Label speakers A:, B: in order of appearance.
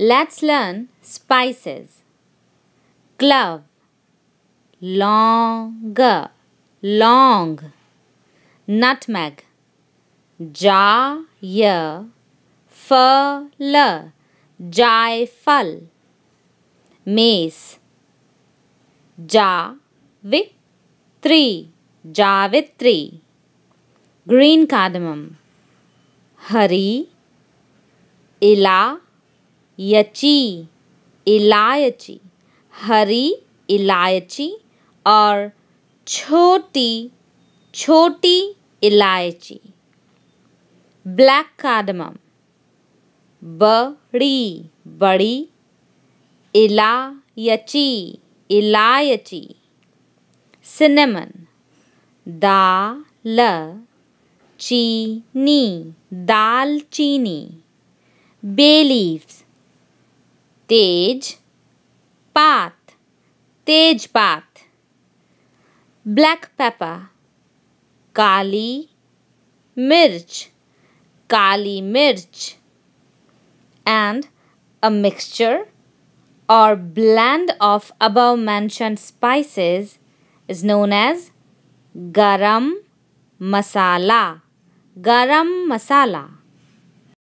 A: Let's learn spices. Glove, longer, long. Nutmeg, jar, year, fur, le, jaifal. Mace, ja, vi, three, javitri. Green cardamom, hari, ila, यची इलायची हरी इलायची और छोटी छोटी इलायची black cardamom बड़ी बड़ी इलायची इलायची सिनेमन दाल चीनी दालचीनी बेलीव्स Tej path, tej path. Black pepper, kali mirch, kali mirch. And a mixture or blend of above mentioned spices is known as garam masala. Garam masala.